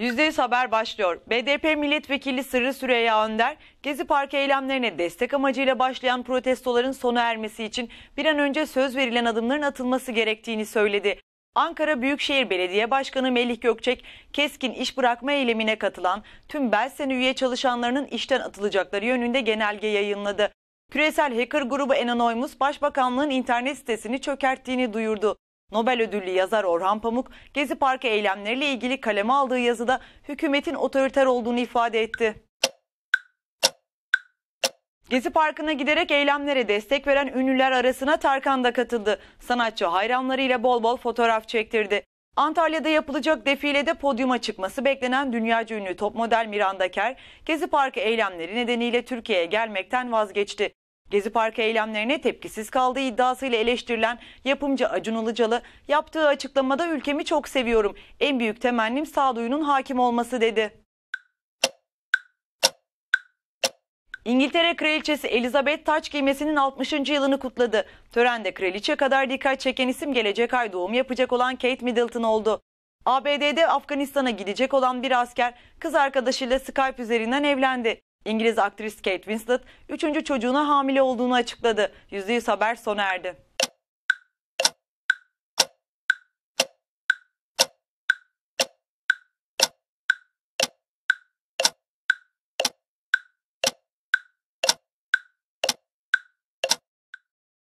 %100 haber başlıyor. BDP milletvekili Sırrı Süreyya Önder, Gezi Parkı eylemlerine destek amacıyla başlayan protestoların sona ermesi için bir an önce söz verilen adımların atılması gerektiğini söyledi. Ankara Büyükşehir Belediye Başkanı Melih Gökçek, keskin iş bırakma eylemine katılan tüm Belsen üye çalışanlarının işten atılacakları yönünde genelge yayınladı. Küresel hacker grubu Enanoymus, Başbakanlığın internet sitesini çökerttiğini duyurdu. Nobel ödüllü yazar Orhan Pamuk, Gezi Parkı eylemleriyle ilgili kaleme aldığı yazıda hükümetin otoriter olduğunu ifade etti. Gezi Parkı'na giderek eylemlere destek veren ünlüler arasına Tarkan da katıldı. Sanatçı hayranlarıyla bol bol fotoğraf çektirdi. Antalya'da yapılacak defilede podyuma çıkması beklenen dünyaca ünlü top model Miranda Kerr, Gezi Parkı eylemleri nedeniyle Türkiye'ye gelmekten vazgeçti. Gezi Parkı eylemlerine tepkisiz kaldığı iddiasıyla eleştirilen yapımcı Acun Ilıcalı yaptığı açıklamada ülkemi çok seviyorum. En büyük temennim sağduyunun hakim olması dedi. İngiltere Kraliçesi Elizabeth taç giymesinin 60. yılını kutladı. Törende kraliçe kadar dikkat çeken isim gelecek ay doğum yapacak olan Kate Middleton oldu. ABD'de Afganistan'a gidecek olan bir asker kız arkadaşıyla Skype üzerinden evlendi. İngiliz aktris Kate Winslet üçüncü çocuğuna hamile olduğunu açıkladı. Yüzde Yüz haber sona erdi.